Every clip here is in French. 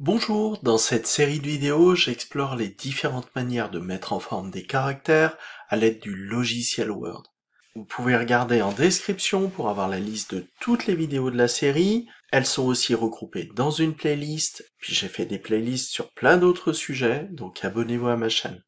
Bonjour, dans cette série de vidéos, j'explore les différentes manières de mettre en forme des caractères à l'aide du logiciel Word. Vous pouvez regarder en description pour avoir la liste de toutes les vidéos de la série. Elles sont aussi regroupées dans une playlist, puis j'ai fait des playlists sur plein d'autres sujets, donc abonnez-vous à ma chaîne.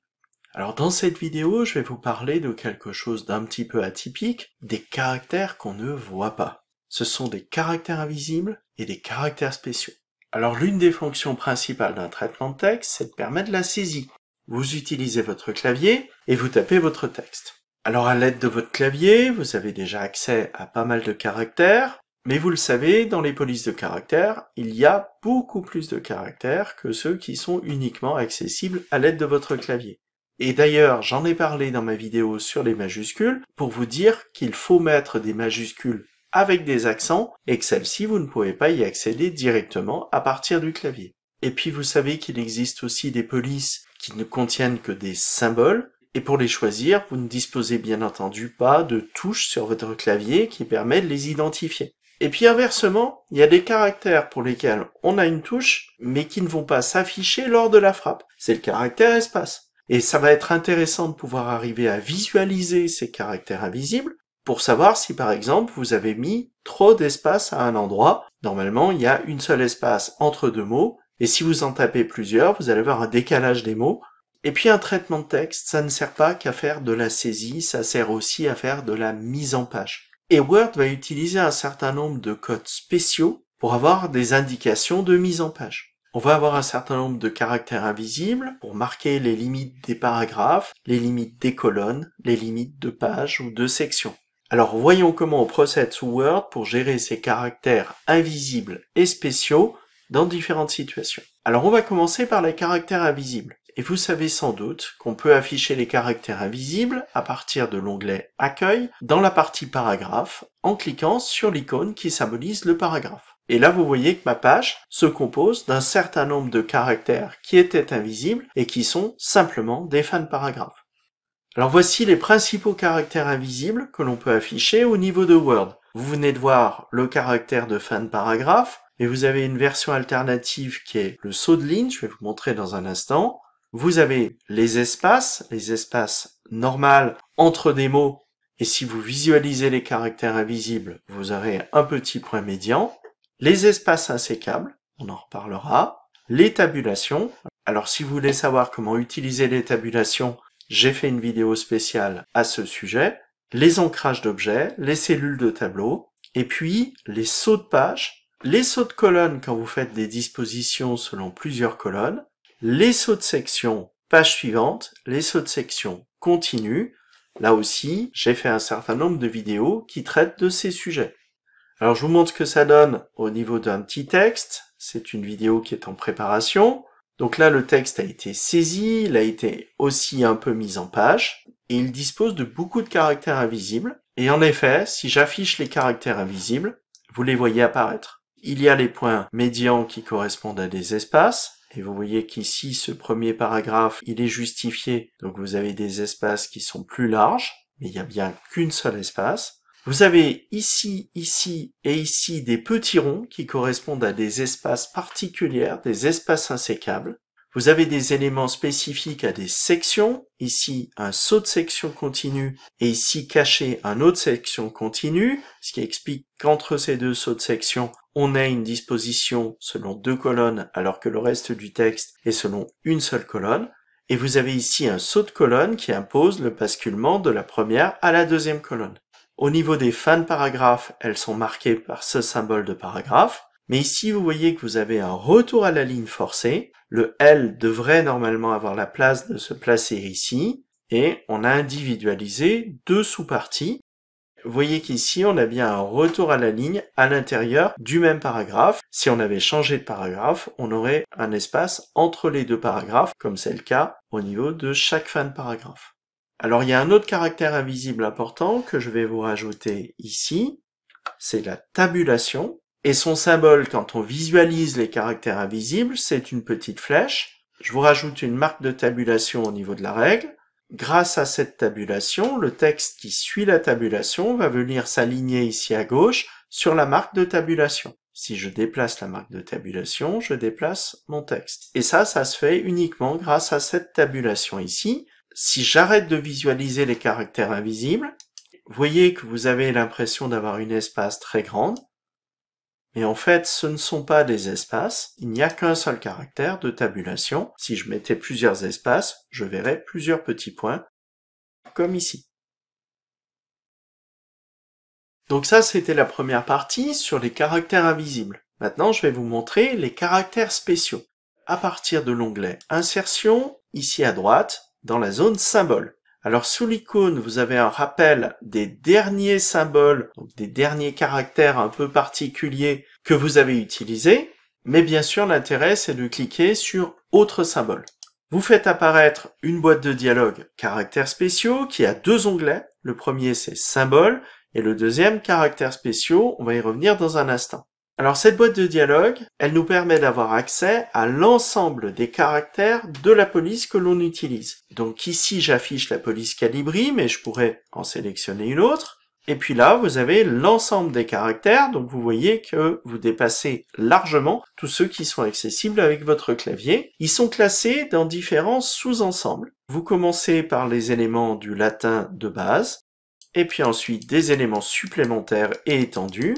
Alors dans cette vidéo, je vais vous parler de quelque chose d'un petit peu atypique, des caractères qu'on ne voit pas. Ce sont des caractères invisibles et des caractères spéciaux. Alors l'une des fonctions principales d'un traitement de texte, c'est de permettre la saisie. Vous utilisez votre clavier et vous tapez votre texte. Alors à l'aide de votre clavier, vous avez déjà accès à pas mal de caractères, mais vous le savez, dans les polices de caractères, il y a beaucoup plus de caractères que ceux qui sont uniquement accessibles à l'aide de votre clavier. Et d'ailleurs, j'en ai parlé dans ma vidéo sur les majuscules pour vous dire qu'il faut mettre des majuscules avec des accents et que celle-ci, vous ne pouvez pas y accéder directement à partir du clavier. Et puis vous savez qu'il existe aussi des polices qui ne contiennent que des symboles, et pour les choisir, vous ne disposez bien entendu pas de touches sur votre clavier qui permettent de les identifier. Et puis inversement, il y a des caractères pour lesquels on a une touche, mais qui ne vont pas s'afficher lors de la frappe. C'est le caractère espace. Et ça va être intéressant de pouvoir arriver à visualiser ces caractères invisibles pour savoir si par exemple vous avez mis trop d'espace à un endroit. Normalement, il y a une seule espace entre deux mots, et si vous en tapez plusieurs, vous allez avoir un décalage des mots. Et puis un traitement de texte, ça ne sert pas qu'à faire de la saisie, ça sert aussi à faire de la mise en page. Et Word va utiliser un certain nombre de codes spéciaux pour avoir des indications de mise en page. On va avoir un certain nombre de caractères invisibles pour marquer les limites des paragraphes, les limites des colonnes, les limites de pages ou de sections. Alors voyons comment on procède sous Word pour gérer ces caractères invisibles et spéciaux dans différentes situations. Alors on va commencer par les caractères invisibles. Et vous savez sans doute qu'on peut afficher les caractères invisibles à partir de l'onglet Accueil dans la partie paragraphe en cliquant sur l'icône qui symbolise le paragraphe. Et là, vous voyez que ma page se compose d'un certain nombre de caractères qui étaient invisibles et qui sont simplement des fins de paragraphe. Alors voici les principaux caractères invisibles que l'on peut afficher au niveau de Word. Vous venez de voir le caractère de fin de paragraphe, et vous avez une version alternative qui est le saut de ligne, je vais vous montrer dans un instant. Vous avez les espaces, les espaces normales entre des mots, et si vous visualisez les caractères invisibles, vous aurez un petit point médian. Les espaces insécables, on en reparlera. Les tabulations, alors si vous voulez savoir comment utiliser les tabulations, j'ai fait une vidéo spéciale à ce sujet, les ancrages d'objets, les cellules de tableau, et puis les sauts de page, les sauts de colonne quand vous faites des dispositions selon plusieurs colonnes, les sauts de section page suivante, les sauts de section continue. Là aussi, j'ai fait un certain nombre de vidéos qui traitent de ces sujets. Alors je vous montre ce que ça donne au niveau d'un petit texte. C'est une vidéo qui est en préparation. Donc là, le texte a été saisi, il a été aussi un peu mis en page, et il dispose de beaucoup de caractères invisibles. Et en effet, si j'affiche les caractères invisibles, vous les voyez apparaître. Il y a les points médians qui correspondent à des espaces, et vous voyez qu'ici, ce premier paragraphe, il est justifié, donc vous avez des espaces qui sont plus larges, mais il n'y a bien qu'une seule espace. Vous avez ici, ici et ici des petits ronds qui correspondent à des espaces particuliers, des espaces insécables. Vous avez des éléments spécifiques à des sections, ici un saut de section continue et ici caché un autre section continue, ce qui explique qu'entre ces deux sauts de section, on a une disposition selon deux colonnes alors que le reste du texte est selon une seule colonne. Et vous avez ici un saut de colonne qui impose le basculement de la première à la deuxième colonne. Au niveau des fins de paragraphe, elles sont marquées par ce symbole de paragraphe. Mais ici, vous voyez que vous avez un retour à la ligne forcée. Le L devrait normalement avoir la place de se placer ici. Et on a individualisé deux sous-parties. Vous voyez qu'ici, on a bien un retour à la ligne à l'intérieur du même paragraphe. Si on avait changé de paragraphe, on aurait un espace entre les deux paragraphes, comme c'est le cas au niveau de chaque fin de paragraphe. Alors il y a un autre caractère invisible important que je vais vous rajouter ici, c'est la tabulation. Et son symbole, quand on visualise les caractères invisibles, c'est une petite flèche. Je vous rajoute une marque de tabulation au niveau de la règle. Grâce à cette tabulation, le texte qui suit la tabulation va venir s'aligner ici à gauche sur la marque de tabulation. Si je déplace la marque de tabulation, je déplace mon texte. Et ça, ça se fait uniquement grâce à cette tabulation ici si j'arrête de visualiser les caractères invisibles, voyez que vous avez l'impression d'avoir une espace très grande, mais en fait, ce ne sont pas des espaces, il n'y a qu'un seul caractère de tabulation. Si je mettais plusieurs espaces, je verrais plusieurs petits points, comme ici. Donc ça, c'était la première partie sur les caractères invisibles. Maintenant, je vais vous montrer les caractères spéciaux. À partir de l'onglet Insertion, ici à droite, dans la zone symbole. Alors sous l'icône, vous avez un rappel des derniers symboles, donc des derniers caractères un peu particuliers que vous avez utilisés. Mais bien sûr, l'intérêt, c'est de cliquer sur Autres symboles. Vous faites apparaître une boîte de dialogue caractères spéciaux qui a deux onglets. Le premier, c'est Symbole et le deuxième, caractères spéciaux. On va y revenir dans un instant. Alors cette boîte de dialogue, elle nous permet d'avoir accès à l'ensemble des caractères de la police que l'on utilise. Donc ici j'affiche la police Calibri, mais je pourrais en sélectionner une autre. Et puis là, vous avez l'ensemble des caractères, donc vous voyez que vous dépassez largement tous ceux qui sont accessibles avec votre clavier. Ils sont classés dans différents sous-ensembles. Vous commencez par les éléments du latin de base, et puis ensuite des éléments supplémentaires et étendus,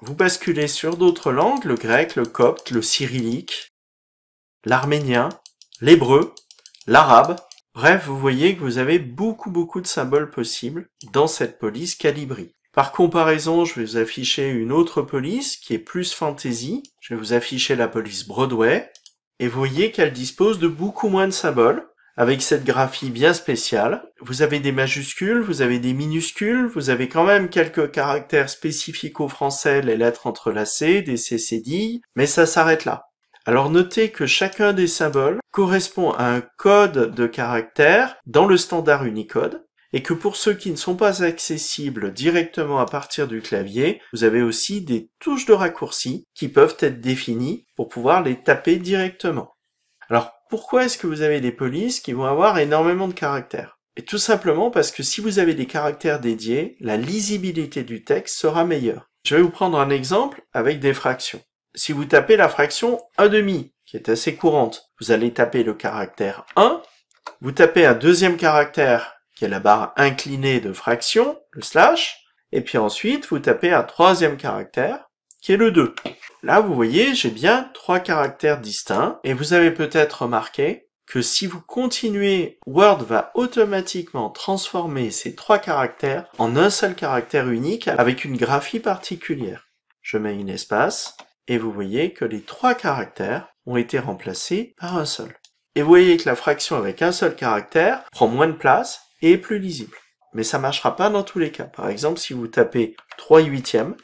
vous basculez sur d'autres langues, le grec, le copte, le cyrillique, l'arménien, l'hébreu, l'arabe. Bref, vous voyez que vous avez beaucoup beaucoup de symboles possibles dans cette police Calibri. Par comparaison, je vais vous afficher une autre police qui est plus fantasy. Je vais vous afficher la police Broadway. Et vous voyez qu'elle dispose de beaucoup moins de symboles avec cette graphie bien spéciale. Vous avez des majuscules, vous avez des minuscules, vous avez quand même quelques caractères spécifiques au français, les lettres entrelacées, des CCDI, mais ça s'arrête là. Alors notez que chacun des symboles correspond à un code de caractère dans le standard Unicode et que pour ceux qui ne sont pas accessibles directement à partir du clavier, vous avez aussi des touches de raccourci qui peuvent être définies pour pouvoir les taper directement. Alors pourquoi est-ce que vous avez des polices qui vont avoir énormément de caractères Et tout simplement parce que si vous avez des caractères dédiés, la lisibilité du texte sera meilleure. Je vais vous prendre un exemple avec des fractions. Si vous tapez la fraction demi, qui est assez courante, vous allez taper le caractère 1, vous tapez un deuxième caractère, qui est la barre inclinée de fraction, le slash, et puis ensuite vous tapez un troisième caractère, qui est le 2. Là, vous voyez, j'ai bien trois caractères distincts, et vous avez peut-être remarqué que si vous continuez, Word va automatiquement transformer ces trois caractères en un seul caractère unique avec une graphie particulière. Je mets une espace, et vous voyez que les trois caractères ont été remplacés par un seul. Et vous voyez que la fraction avec un seul caractère prend moins de place et est plus lisible. Mais ça marchera pas dans tous les cas. Par exemple, si vous tapez 3 huitièmes,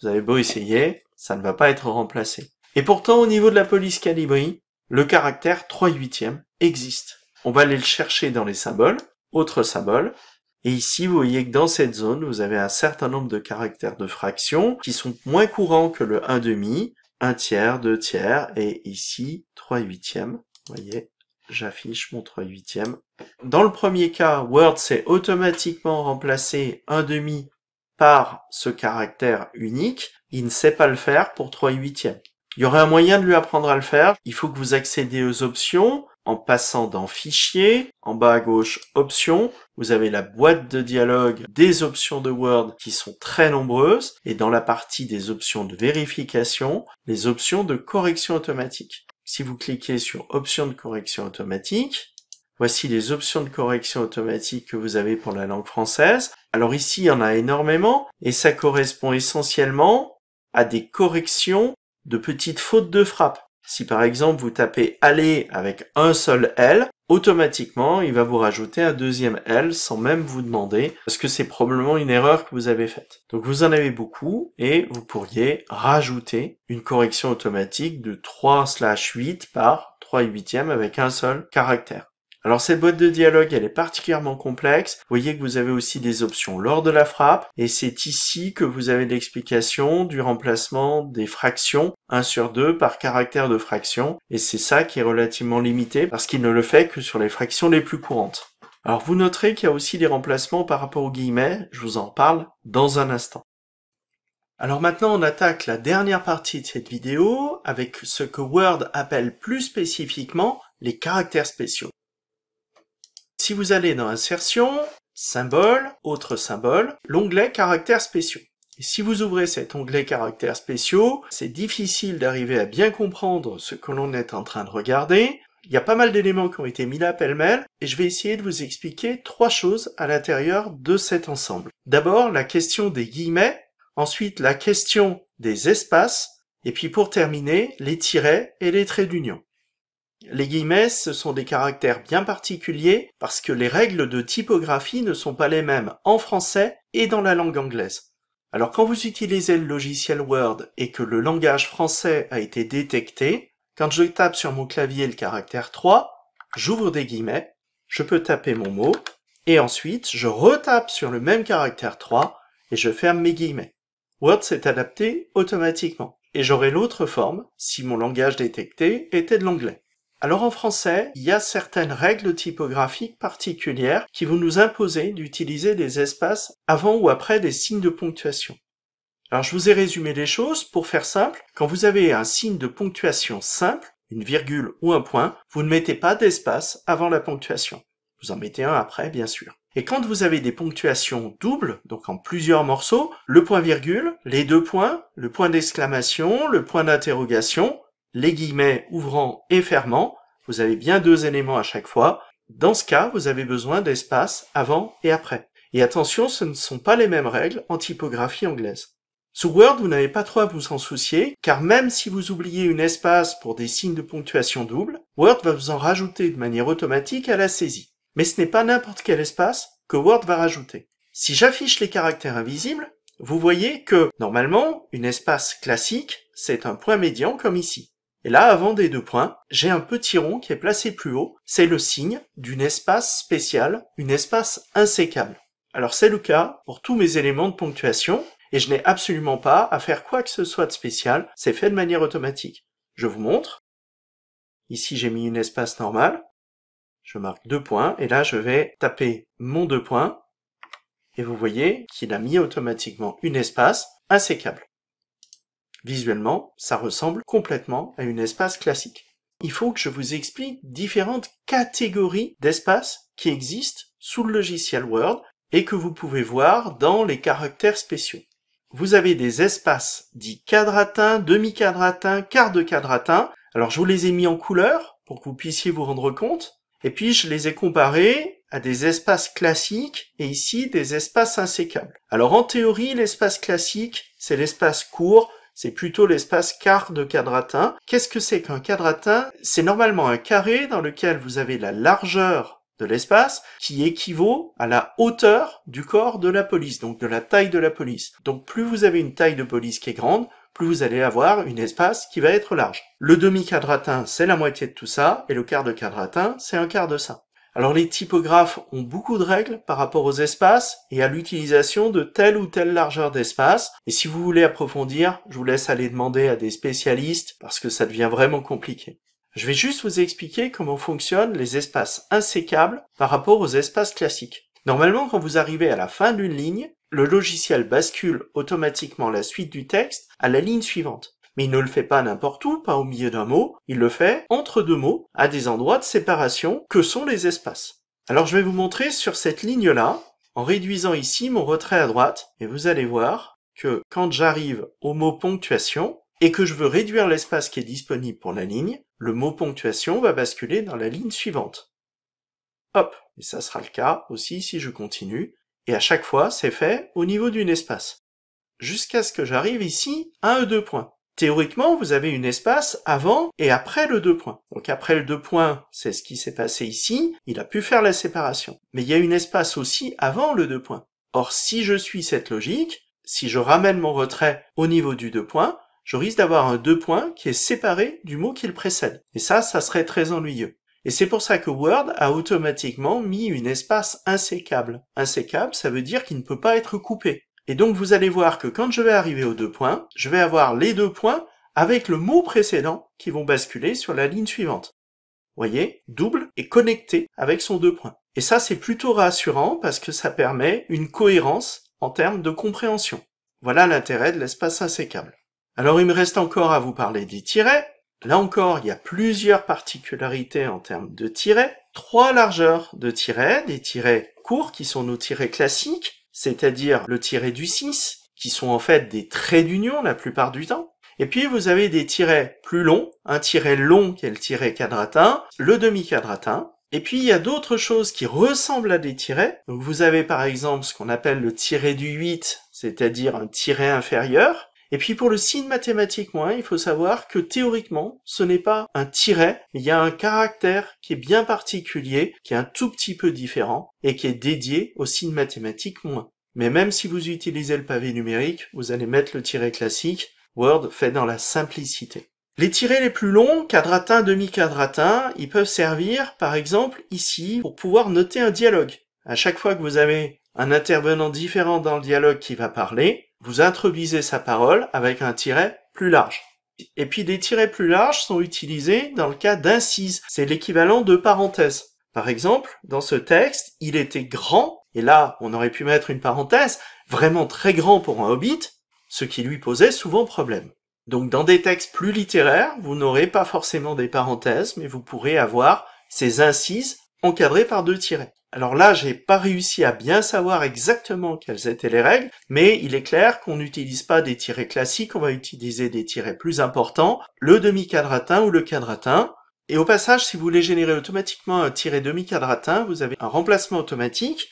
vous avez beau essayer, ça ne va pas être remplacé. Et pourtant, au niveau de la police Calibri, le caractère 3 huitièmes existe. On va aller le chercher dans les symboles, autres symboles, et ici, vous voyez que dans cette zone, vous avez un certain nombre de caractères de fraction qui sont moins courants que le 1 demi, 1 tiers, 2 tiers, et ici, 3 huitièmes. Vous voyez, j'affiche mon 3 huitièmes. Dans le premier cas, Word s'est automatiquement remplacé 1 demi par ce caractère unique, il ne sait pas le faire pour 3 huitièmes. Il y aurait un moyen de lui apprendre à le faire. Il faut que vous accédez aux options en passant dans Fichier, en bas à gauche Options. Vous avez la boîte de dialogue des options de Word qui sont très nombreuses et dans la partie des options de vérification, les options de correction automatique. Si vous cliquez sur Options de correction automatique, Voici les options de correction automatique que vous avez pour la langue française. Alors ici, il y en a énormément et ça correspond essentiellement à des corrections de petites fautes de frappe. Si par exemple vous tapez aller avec un seul L, automatiquement il va vous rajouter un deuxième L sans même vous demander parce que c'est probablement une erreur que vous avez faite. Donc vous en avez beaucoup et vous pourriez rajouter une correction automatique de 3 slash 8 par 3 huitièmes avec un seul caractère. Alors cette boîte de dialogue, elle est particulièrement complexe. Vous voyez que vous avez aussi des options lors de la frappe, et c'est ici que vous avez l'explication du remplacement des fractions 1 sur 2 par caractère de fraction, et c'est ça qui est relativement limité, parce qu'il ne le fait que sur les fractions les plus courantes. Alors vous noterez qu'il y a aussi des remplacements par rapport aux guillemets, je vous en parle dans un instant. Alors maintenant, on attaque la dernière partie de cette vidéo avec ce que Word appelle plus spécifiquement les caractères spéciaux. Si vous allez dans Insertion, Symbole, autre symbole l'onglet Caractères spéciaux. si vous ouvrez cet onglet caractères spéciaux, c'est difficile d'arriver à bien comprendre ce que l'on est en train de regarder. Il y a pas mal d'éléments qui ont été mis là pêle-mêle, et je vais essayer de vous expliquer trois choses à l'intérieur de cet ensemble. D'abord, la question des guillemets, ensuite la question des espaces, et puis pour terminer, les tirets et les traits d'union. Les guillemets, ce sont des caractères bien particuliers parce que les règles de typographie ne sont pas les mêmes en français et dans la langue anglaise. Alors quand vous utilisez le logiciel Word et que le langage français a été détecté, quand je tape sur mon clavier le caractère 3, j'ouvre des guillemets, je peux taper mon mot, et ensuite je retape sur le même caractère 3 et je ferme mes guillemets. Word s'est adapté automatiquement, et j'aurai l'autre forme si mon langage détecté était de l'anglais. Alors en français, il y a certaines règles typographiques particulières qui vont nous imposer d'utiliser des espaces avant ou après des signes de ponctuation. Alors je vous ai résumé les choses, pour faire simple, quand vous avez un signe de ponctuation simple, une virgule ou un point, vous ne mettez pas d'espace avant la ponctuation. Vous en mettez un après, bien sûr. Et quand vous avez des ponctuations doubles, donc en plusieurs morceaux, le point virgule, les deux points, le point d'exclamation, le point d'interrogation, les guillemets ouvrant et fermant, vous avez bien deux éléments à chaque fois. Dans ce cas, vous avez besoin d'espace avant et après. Et attention, ce ne sont pas les mêmes règles en typographie anglaise. Sous Word, vous n'avez pas trop à vous en soucier, car même si vous oubliez une espace pour des signes de ponctuation double, Word va vous en rajouter de manière automatique à la saisie. Mais ce n'est pas n'importe quel espace que Word va rajouter. Si j'affiche les caractères invisibles, vous voyez que, normalement, une espace classique, c'est un point médian comme ici. Et là, avant des deux points, j'ai un petit rond qui est placé plus haut. C'est le signe d'une espace spécial, une espace insécable. Alors c'est le cas pour tous mes éléments de ponctuation, et je n'ai absolument pas à faire quoi que ce soit de spécial, c'est fait de manière automatique. Je vous montre. Ici j'ai mis une espace normale, je marque deux points, et là je vais taper mon deux points, et vous voyez qu'il a mis automatiquement une espace insécable. Visuellement, ça ressemble complètement à une espace classique. Il faut que je vous explique différentes catégories d'espaces qui existent sous le logiciel Word et que vous pouvez voir dans les caractères spéciaux. Vous avez des espaces dits quadratins, demi-quadratins, quart de quadratin. Alors je vous les ai mis en couleur pour que vous puissiez vous rendre compte. Et puis je les ai comparés à des espaces classiques et ici des espaces insécables. Alors en théorie, l'espace classique, c'est l'espace court c'est plutôt l'espace quart de quadratin. Qu'est-ce que c'est qu'un quadratin C'est normalement un carré dans lequel vous avez la largeur de l'espace qui équivaut à la hauteur du corps de la police, donc de la taille de la police. Donc plus vous avez une taille de police qui est grande, plus vous allez avoir une espace qui va être large. Le demi-quadratin, c'est la moitié de tout ça, et le quart de quadratin, c'est un quart de ça. Alors les typographes ont beaucoup de règles par rapport aux espaces et à l'utilisation de telle ou telle largeur d'espace. Et si vous voulez approfondir, je vous laisse aller demander à des spécialistes parce que ça devient vraiment compliqué. Je vais juste vous expliquer comment fonctionnent les espaces insécables par rapport aux espaces classiques. Normalement, quand vous arrivez à la fin d'une ligne, le logiciel bascule automatiquement la suite du texte à la ligne suivante. Mais il ne le fait pas n'importe où, pas au milieu d'un mot, il le fait entre deux mots, à des endroits de séparation que sont les espaces. Alors je vais vous montrer sur cette ligne-là, en réduisant ici mon retrait à droite, et vous allez voir que quand j'arrive au mot ponctuation, et que je veux réduire l'espace qui est disponible pour la ligne, le mot ponctuation va basculer dans la ligne suivante. Hop, et ça sera le cas aussi si je continue, et à chaque fois c'est fait au niveau d'une espace, jusqu'à ce que j'arrive ici à un deux points théoriquement, vous avez une espace avant et après le deux points. Donc après le deux points, c'est ce qui s'est passé ici, il a pu faire la séparation. Mais il y a une espace aussi avant le deux points. Or, si je suis cette logique, si je ramène mon retrait au niveau du deux points, je risque d'avoir un deux points qui est séparé du mot qui le précède. Et ça, ça serait très ennuyeux. Et c'est pour ça que Word a automatiquement mis une espace insécable. Insécable, ça veut dire qu'il ne peut pas être coupé. Et donc vous allez voir que quand je vais arriver aux deux points, je vais avoir les deux points avec le mot précédent qui vont basculer sur la ligne suivante. Vous Voyez, double et connecté avec son deux points. Et ça c'est plutôt rassurant parce que ça permet une cohérence en termes de compréhension. Voilà l'intérêt de l'espace insécable. Alors il me reste encore à vous parler des tirets. Là encore, il y a plusieurs particularités en termes de tirets. Trois largeurs de tirets, des tirets courts qui sont nos tirets classiques, c'est-à-dire le tiret du 6, qui sont en fait des traits d'union la plupart du temps. Et puis vous avez des tirets plus longs, un tiret long qui est le tiret quadratin, le demi-quadratin, et puis il y a d'autres choses qui ressemblent à des tirets. vous avez par exemple ce qu'on appelle le tiret du 8, c'est-à-dire un tiret inférieur, et puis pour le signe mathématique moins, il faut savoir que théoriquement, ce n'est pas un tiret, mais il y a un caractère qui est bien particulier, qui est un tout petit peu différent, et qui est dédié au signe mathématique moins. Mais même si vous utilisez le pavé numérique, vous allez mettre le tiret classique, Word fait dans la simplicité. Les tirets les plus longs, quadratin, demi-quadratin, ils peuvent servir, par exemple, ici, pour pouvoir noter un dialogue. À chaque fois que vous avez un intervenant différent dans le dialogue qui va parler, vous introduisez sa parole avec un tiret plus large. Et puis des tirets plus larges sont utilisés dans le cas d'incises, c'est l'équivalent de parenthèses. Par exemple, dans ce texte, il était grand, et là on aurait pu mettre une parenthèse, vraiment très grand pour un hobbit, ce qui lui posait souvent problème. Donc dans des textes plus littéraires, vous n'aurez pas forcément des parenthèses, mais vous pourrez avoir ces incises encadrées par deux tirets. Alors là, j'ai pas réussi à bien savoir exactement quelles étaient les règles, mais il est clair qu'on n'utilise pas des tirets classiques, on va utiliser des tirets plus importants, le demi-quadratin ou le quadratin. Et au passage, si vous voulez générer automatiquement un tiret demi-quadratin, vous avez un remplacement automatique.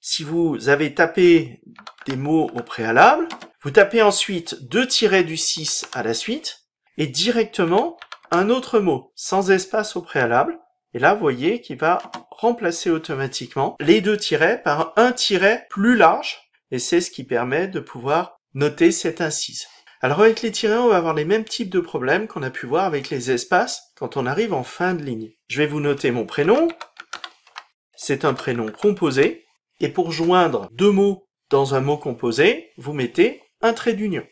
Si vous avez tapé des mots au préalable, vous tapez ensuite deux tirets du 6 à la suite, et directement un autre mot, sans espace au préalable. Et là, vous voyez qu'il va remplacer automatiquement les deux tirets par un tiret plus large. Et c'est ce qui permet de pouvoir noter cette incise. Alors avec les tirets, on va avoir les mêmes types de problèmes qu'on a pu voir avec les espaces quand on arrive en fin de ligne. Je vais vous noter mon prénom. C'est un prénom composé. Et pour joindre deux mots dans un mot composé, vous mettez un trait d'union.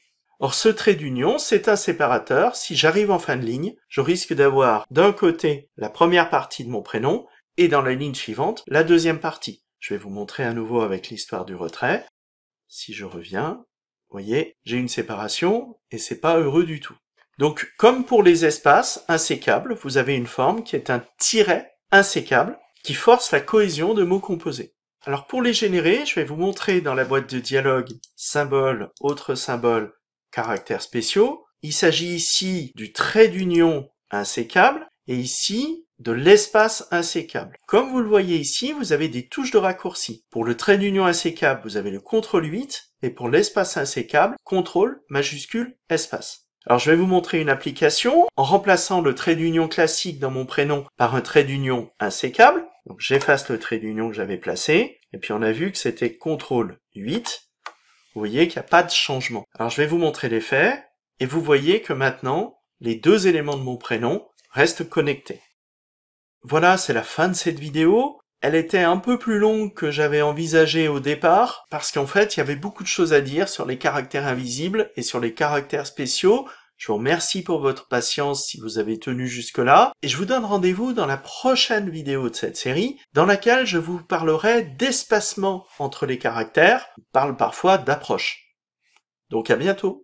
Or, ce trait d'union, c'est un séparateur. Si j'arrive en fin de ligne, je risque d'avoir d'un côté la première partie de mon prénom et dans la ligne suivante, la deuxième partie. Je vais vous montrer à nouveau avec l'histoire du retrait. Si je reviens, voyez, j'ai une séparation et c'est pas heureux du tout. Donc, comme pour les espaces insécables, vous avez une forme qui est un tiret insécable qui force la cohésion de mots composés. Alors, pour les générer, je vais vous montrer dans la boîte de dialogue symbole, autre symbole, caractères spéciaux. Il s'agit ici du trait d'union insécable et ici de l'espace insécable. Comme vous le voyez ici, vous avez des touches de raccourci. Pour le trait d'union insécable, vous avez le CTRL 8 et pour l'espace insécable, CTRL majuscule espace. Alors je vais vous montrer une application en remplaçant le trait d'union classique dans mon prénom par un trait d'union insécable. Donc j'efface le trait d'union que j'avais placé et puis on a vu que c'était CTRL 8 vous voyez qu'il n'y a pas de changement. Alors je vais vous montrer l'effet, et vous voyez que maintenant, les deux éléments de mon prénom restent connectés. Voilà, c'est la fin de cette vidéo. Elle était un peu plus longue que j'avais envisagé au départ, parce qu'en fait, il y avait beaucoup de choses à dire sur les caractères invisibles et sur les caractères spéciaux, je vous remercie pour votre patience si vous avez tenu jusque-là, et je vous donne rendez-vous dans la prochaine vidéo de cette série, dans laquelle je vous parlerai d'espacement entre les caractères, on parle parfois d'approche. Donc à bientôt